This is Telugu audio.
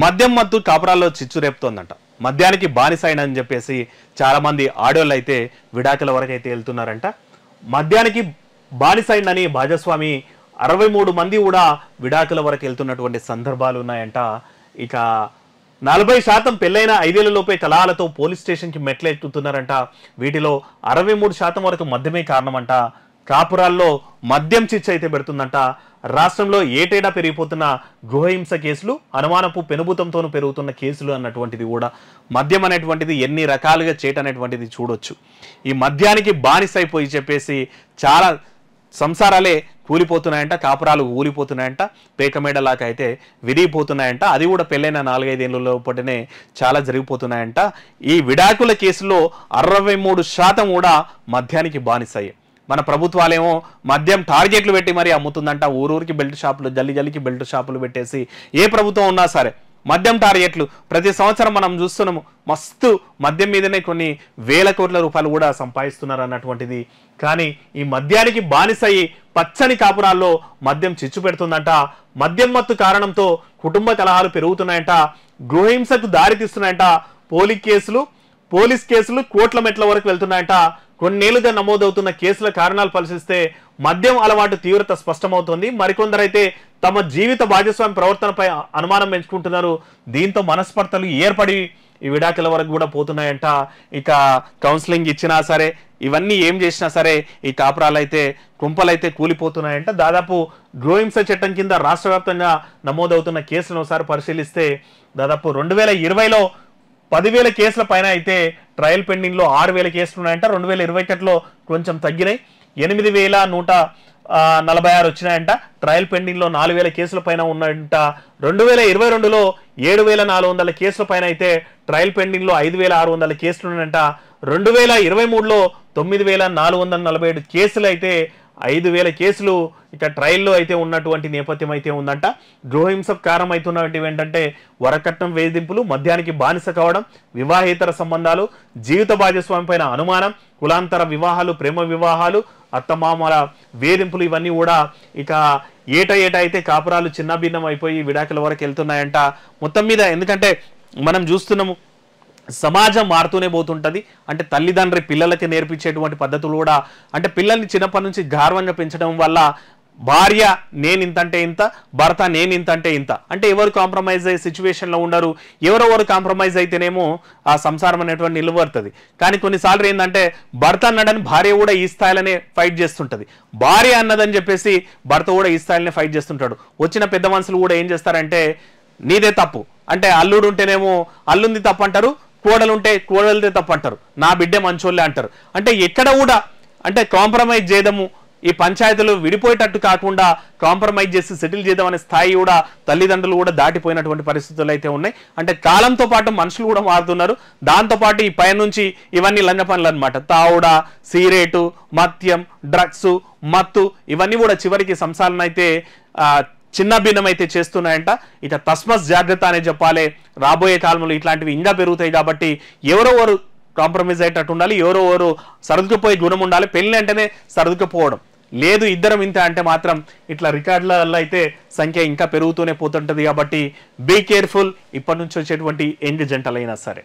మద్యం మత్తు కాపురాల్లో చిచ్చు రేపుతోందంట మద్యానికి అని చెప్పేసి చాలామంది ఆడోళ్ళు అయితే విడాకుల వరకు అయితే వెళ్తున్నారంట మద్యానికి అని భాజస్వామి అరవై మూడు మంది కూడా విడాకుల వరకు వెళ్తున్నటువంటి సందర్భాలు ఉన్నాయంట ఇక నలభై శాతం పెళ్ళైన ఐదేళ్లలోపే కళాలతో పోలీస్ స్టేషన్కి మెట్లెత్తుతున్నారంట వీటిలో అరవై మూడు శాతం వరకు మద్యమే కారణమంట కాపురాల్లో మద్యం చిచ్చ అయితే పెడుతుందంట రాష్ట్రంలో ఏటేటా పెరిగిపోతున్న గృహహింస కేసులు అనుమానపు పెనుభూతంతో పెరుగుతున్న కేసులు అన్నటువంటిది కూడా మద్యం అనేటువంటిది ఎన్ని రకాలుగా చేయటం అనేటువంటిది చూడొచ్చు ఈ మద్యానికి బానిసైపోయి చెప్పేసి చాలా సంసారాలే కూలిపోతున్నాయంట కాపురాలు ఊలిపోతున్నాయంట పేకమేడలాగా అయితే విరిగిపోతున్నాయంట అది కూడా పెళ్ళైన నాలుగైదేళ్ళ లోపటనే చాలా జరిగిపోతున్నాయంట ఈ విడాకుల కేసులో అరవై మూడు శాతం కూడా మద్యానికి బానిసయ్యాయి మన ప్రభుత్వాలేమో మద్యం టార్గెట్లు పెట్టి మరి అమ్ముతుందంట ఊరూరికి బెల్ట్ షాపులు జల్లి జల్లికి బెల్ట్ షాపులు పెట్టేసి ఏ ప్రభుత్వం ఉన్నా సరే మద్యం టార్గెట్లు ప్రతి సంవత్సరం మనం చూస్తున్నాము మస్తు మద్యం మీదనే కొన్ని వేల కోట్ల రూపాయలు కూడా సంపాదిస్తున్నారు అన్నటువంటిది కానీ ఈ మద్యానికి బానిసయి పచ్చని కాపురాల్లో మద్యం చిచ్చు పెడుతుందంట మద్యం మత్తు కారణంతో కుటుంబ కలహాలు పెరుగుతున్నాయంట గృహహింసకు దారితీస్తున్నాయంట పోలింగ్ కేసులు పోలీస్ కేసులు కోట్ల మెట్ల వరకు వెళ్తున్నాయంట కొన్నేళ్లుగా నమోదవుతున్న కేసుల కారణాలు పరిశీలిస్తే మద్యం అలవాటు తీవ్రత స్పష్టమవుతోంది మరికొందరైతే తమ జీవిత భాగస్వామి ప్రవర్తనపై అనుమానం పెంచుకుంటున్నారు దీంతో మనస్పర్ధలు ఏర్పడి ఈ విడాకుల వరకు కూడా పోతున్నాయంట ఇక కౌన్సిలింగ్ ఇచ్చినా సరే ఇవన్నీ ఏం చేసినా సరే ఈ కాపురాలు అయితే కుంపలైతే కూలిపోతున్నాయంట దాదాపు గోహింస చట్టం కింద రాష్ట్ర వ్యాప్తంగా నమోదవుతున్న కేసులను ఒకసారి పరిశీలిస్తే దాదాపు రెండు వేల ఇరవైలో పదివేల కేసుల పైన అయితే ట్రయల్ పెండింగ్లో ఆరు వేల కేసులు ఉన్నాయంట రెండు వేల ఇరవై ఒకటిలో కొంచెం తగ్గినాయి ఎనిమిది వేల నూట నలభై ఆరు వచ్చినాయంట ట్రయల్ పెండింగ్లో నాలుగు వేల కేసుల పైన ఉన్నాయంట రెండు వేల ఇరవై రెండులో ఏడు వేల నాలుగు వందల కేసుల పైన అయితే ట్రయల్ పెండింగ్లో ఐదు వేల ఆరు వందల కేసులు ఉన్నాయంట రెండు వేల ఇరవై మూడులో తొమ్మిది వేల నాలుగు వందల నలభై ఏడు కేసులు అయితే ఐదు వేల కేసులు ఇక ట్రయల్లో అయితే ఉన్నటువంటి నేపథ్యం అయితే ఉందంట గృహహింసకు కారణమవుతున్నటువంటివి ఏంటంటే వరకట్నం వేధింపులు మద్యానికి బానిస కావడం వివాహేతర సంబంధాలు జీవిత భాగస్వామి పైన అనుమానం కులాంతర వివాహాలు ప్రేమ వివాహాలు అత్తమామల వేధింపులు ఇవన్నీ కూడా ఇక ఏట ఏటా అయితే కాపురాలు చిన్నభిన్నం అయిపోయి విడాకుల వరకు వెళ్తున్నాయంట మొత్తం మీద ఎందుకంటే మనం చూస్తున్నాము సమాజం మారుతూనే పోతుంటుంది అంటే తల్లిదండ్రి పిల్లలకి నేర్పించేటువంటి పద్ధతులు కూడా అంటే పిల్లల్ని చిన్నప్పటి నుంచి గార్వంగా పెంచడం వల్ల భార్య నేను ఇంతంటే ఇంత భర్త నేను ఇంతంటే ఇంత అంటే ఎవరు కాంప్రమైజ్ అయ్యే సిచ్యువేషన్లో ఉండరు ఎవరెవరు కాంప్రమైజ్ అయితేనేమో ఆ సంసారం అనేటువంటి నిలబడుతుంది కానీ కొన్నిసార్లు ఏంటంటే భర్త అన్నాడని భార్య కూడా ఈ స్థాయిలోనే ఫైట్ చేస్తుంటుంది భార్య అన్నదని చెప్పేసి భర్త కూడా ఈ స్థాయిలోనే ఫైట్ చేస్తుంటాడు వచ్చిన పెద్ద మనుషులు కూడా ఏం చేస్తారంటే నీదే తప్పు అంటే అల్లుడు ఉంటేనేమో అల్లుంది తప్పు అంటారు కోడలుంటే కోడలదే తప్పంటారు నా బిడ్డే మంచోళ్ళే అంటారు అంటే ఎక్కడ కూడా అంటే కాంప్రమైజ్ చేయదము ఈ పంచాయతీలు విడిపోయేటట్టు కాకుండా కాంప్రమైజ్ చేసి సెటిల్ చేద్దామనే స్థాయి కూడా తల్లిదండ్రులు కూడా దాటిపోయినటువంటి పరిస్థితులు అయితే ఉన్నాయి అంటే కాలంతో పాటు మనుషులు కూడా మారుతున్నారు దాంతోపాటు ఈ నుంచి ఇవన్నీ లంజ పనులు అనమాట తావుడ సీరేటు మద్యం డ్రగ్స్ మత్తు ఇవన్నీ కూడా చివరికి సంసారం అయితే చిన్న అయితే చేస్తున్నాయంట ఇక తస్మస్ జాగ్రత్త అనే చెప్పాలి రాబోయే కాలంలో ఇట్లాంటివి ఇంకా పెరుగుతాయి కాబట్టి ఎవరో వారు కాంప్రమైజ్ అయ్యేటట్టు ఉండాలి ఎవరో ఒకరు సర్దుకుపోయే గుణం ఉండాలి పెళ్ళి అంటేనే సరదుకుపోవడం లేదు ఇద్దరం ఇంత అంటే మాత్రం ఇట్లా రికార్డులలో అయితే సంఖ్య ఇంకా పెరుగుతూనే పోతుంటుంది కాబట్టి బీ కేర్ఫుల్ ఇప్పటి నుంచి వచ్చేటువంటి ఎండ్ జంటలైనా సరే